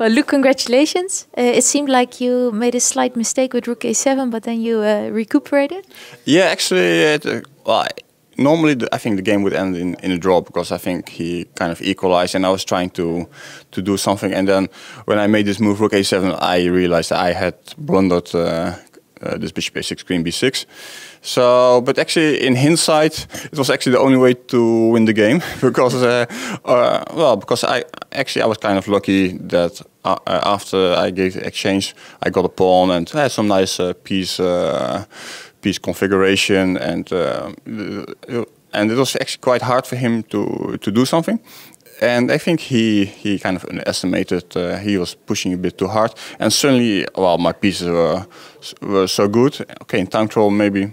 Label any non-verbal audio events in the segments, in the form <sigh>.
Well, Luke, congratulations. Uh, it seemed like you made a slight mistake with Rook A7, but then you uh, recuperated. Yeah, actually, it, uh, well, normally the, I think the game would end in, in a draw because I think he kind of equalized, and I was trying to to do something. And then when I made this move Rook A7, I realized I had blundered uh, uh, this basic screen b6. So, but actually, in hindsight, it was actually the only way to win the game <laughs> because, uh, uh, well, because I actually I was kind of lucky that uh, uh, after I gave the exchange, I got a pawn and I had some nice uh, piece piece configuration and and it was actually quite hard for him to to do something and I think he he kind of underestimated. Uh, he was pushing a bit too hard, and suddenly, well, my pieces were were so good. Okay, in time control maybe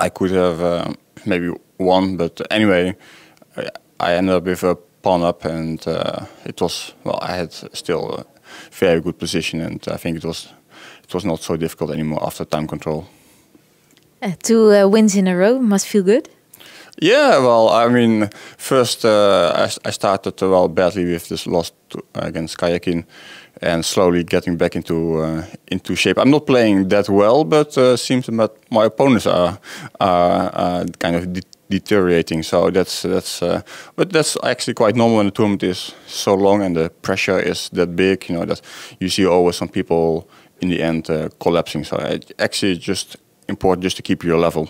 I could have uh, maybe won, but anyway, I ended up with a pawn up, and uh, it was well, I had still a very good position, and I think it was it was not so difficult anymore after time control. Uh, two uh, wins in a row must feel good. Yeah, well, I mean, first uh, I, I, started uh, well badly with this loss to, against Kayakin, and slowly getting back into uh, into shape. I'm not playing that well, but uh, seems that my opponents are are kind of de deteriorating. So that's that's uh, but that's actually quite normal when the tournament is so long and the pressure is that big. You know that you see always some people in the end uh, collapsing. So it actually just important just to keep your level.